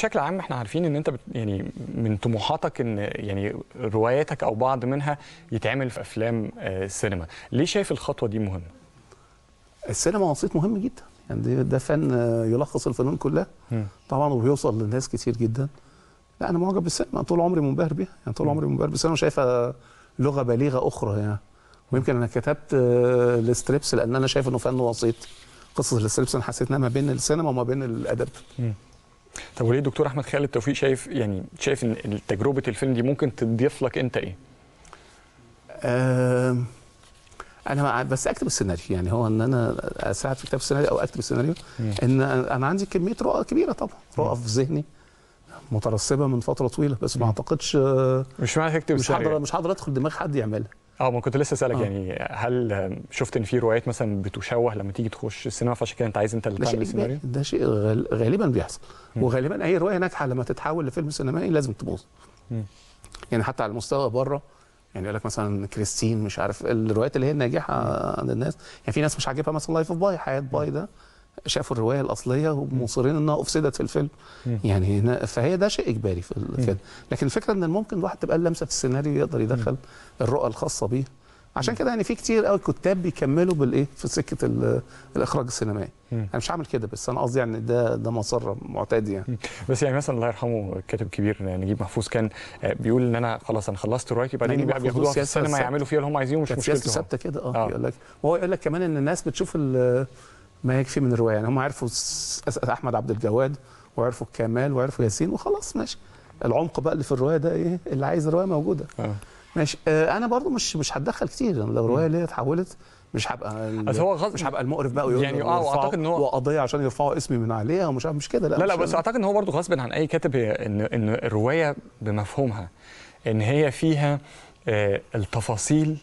بشكل عام احنا عارفين ان انت بت يعني من طموحاتك ان يعني رواياتك او بعض منها يتعمل في افلام آه، سينما ليه شايف الخطوه دي مهمه السينما وسيط مهم جدا يعني ده فن آه، يلخص الفنون كلها طبعا وبيوصل لناس كتير جدا لا يعني انا معجب بالسينما طول عمري منبهر بيها يعني طول عمري منبهر بالسينما شايفها لغه بليغه اخرى يعني ويمكن انا كتبت آه، الستريبس لان انا شايف انه فن وسيط قصص الستريبس انا حسيت انها ما بين السينما وما بين الادب طب وليه دكتور احمد خالد توفيق شايف يعني شايف ان تجربه الفيلم دي ممكن تضيف لك انت ايه؟ أه انا بس اكتب السيناريو يعني هو ان انا اساعد في كتاب السيناريو او اكتب السيناريو ان انا عندي كميه رؤى كبيره طبعا رؤى في ذهني مترسبه من فتره طويله بس ما اعتقدش آه، مش معنى تكتب مش هقدر مش هقدر ادخل دماغ حد يعملها اه ما كنت لسه اسالك آه. يعني هل شفت ان في روايات مثلا بتشوه لما تيجي تخش السينما فعشان كده انت عايز انت اللي تعمل السيناريو؟ ده شيء غالبا بيحصل م. وغالبا اي روايه ناجحه لما تتحول لفيلم سينمائي لازم تبوظ يعني حتى على المستوى بره يعني يقول لك مثلا كريستين مش عارف الروايات اللي هي الناجحه عند الناس يعني في ناس مش عاجبها مثلا لايف اوف باي حياه باي ده شافوا الروايه الاصليه ومصرين انها افسدت في الفيلم يعني هنا فهي ده شيء اجباري في كده لكن الفكره ان ممكن الواحد تبقى اللمسه في السيناريو يقدر يدخل الرؤى الخاصه بيه عشان كده يعني في كتير قوي كتاب بيكملوا بالايه في سكه الاخراج السينمائي انا مش هعمل كده بس انا قصدي يعني ده ده مسار معتاد يعني بس يعني مثلا الله يرحمه الكاتب الكبير نجيب محفوظ كان آه، بيقول ان انا خلاص انا خلصت روايتي بعدين بقى بياخدوها في السينما يعملوا فيها اللي هم عايزينه مش مشكلته ثابته كده آه،, اه يقول لك وهو يقول لك كمان ان الناس بتشوف ما يكفي من الروايه يعني هم عرفوا احمد عبد الجواد وعرفوا الكمال وعرفوا ياسين وخلاص ماشي العمق بقى اللي في الروايه ده ايه اللي عايز الروايه موجوده آه. ماشي آه انا برضو مش مش هتدخل كتير يعني لو الروايه اللي اتحولت مش هبقى هو غز... مش هبقى المقرف بقى ويقول يعني اه اعتقد ان هو وقضيه عشان يرفعوا اسمي من عليها ومش مش كده لا لا, لا بس اعتقد ان هو برضه غصب عن اي كاتب ان ان الروايه بمفهومها ان هي فيها آه التفاصيل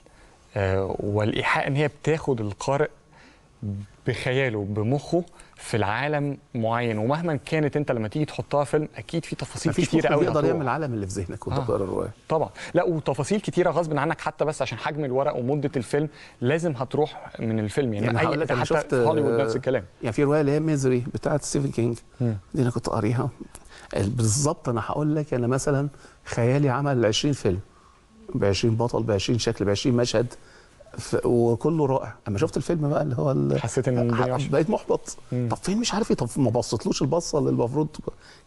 آه والايحاء ان هي بتاخد القارئ بخياله بمخه في العالم معين ومهما كانت انت لما تيجي تحطها فيلم اكيد في تفاصيل كتير قوي يقدر يعمل العالم اللي في ذهنك وانت آه. بتقرا آه. الروايه طبعا لا وتفاصيل كتيره غصب عنك حتى بس عشان حجم الورق ومده الفيلم لازم هتروح من الفيلم يعني, يعني اي حتى شفت هوليوود نفس الكلام يعني في روايه اللي هي ميزري بتاعه ستيفن كينج دي انا كنت قاريها بالظبط انا هقول لك انا مثلا خيالي عمل 20 فيلم ب 20 بطل ب 20 شكل ب 20 مشهد وكله رائع اما شفت الفيلم بقى اللي هو اللي حسيت ان الدنيا بقيت محبط مم. طب فين مش عارف ايه طب ما بصتلوش البصه اللي المفروض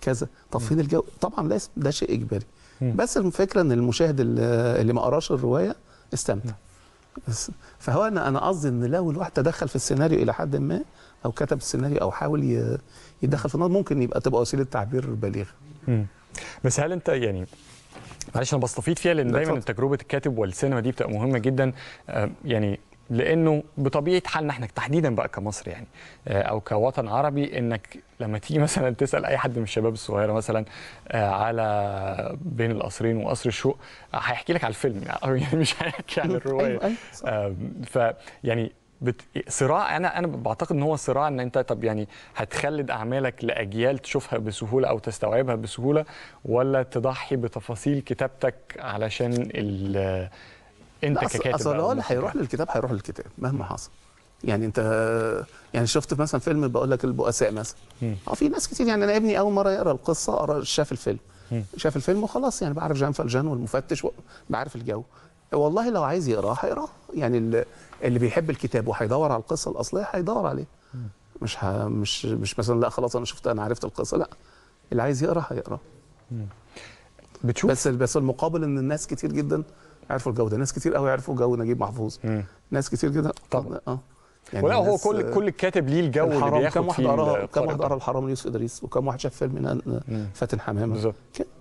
كذا طب فين الجو طبعا لازم ده شيء اجباري مم. بس الفكره ان المشاهد اللي ما قراش الروايه استمتع بس فهو انا انا قصدي ان لو الواحد تدخل في السيناريو الى حد ما او كتب السيناريو او حاول يدخل في النار ممكن يبقى تبقى وسيله تعبير بليغه. بس هل انت يعني معلش انا بستفيد فيها لان دايما تجربه الكاتب والسينما دي بتبقى مهمه جدا آه، يعني لانه بطبيعه حالنا احنا تحديدا بقى كمصر يعني آه، او كوطن عربي انك لما تيجي مثلا تسال اي حد من الشباب الصغيره مثلا آه، على بين القصرين وقصر الشوق هيحكي لك على الفيلم يعني مش هيحكي عن أيوة، الروايه أيوة، ف يعني بت... صراع انا انا بعتقد ان هو صراع ان انت طب يعني هتخلد اعمالك لاجيال تشوفها بسهوله او تستوعبها بسهوله ولا تضحي بتفاصيل كتابتك علشان ال... انت ككاتب اصل هو اللي هيروح للكتاب هيروح للكتاب مهما حصل يعني انت يعني شفت مثلا فيلم بقول لك البؤساء مثلا اه في ناس كتير يعني انا ابني اول مره يقرا القصه قرا شاف الفيلم شاف الفيلم وخلاص يعني بعرف جان فالجان والمفتش بعرف الجو والله لو عايز يقراها هيقراها يعني اللي بيحب الكتاب وهيدور على القصه الاصليه هيدور عليها مش ه... مش مش مثلا لا خلاص انا شفت انا عرفت القصه لا اللي عايز يقرا هيقرا بتشوف بس بس المقابل ان الناس كتير جدا عرفوا الجو ده ناس كتير قوي عرفوا جو نجيب محفوظ مم. ناس كتير جدا طبعا اه يعني ولا هو كل كل الكاتب ليه الجو اللي بياخد كم واحد قرا كم واحد قرا الحرام ليوسف ادريس وكم واحد شاف فيلم فاتن حمامه بالظبط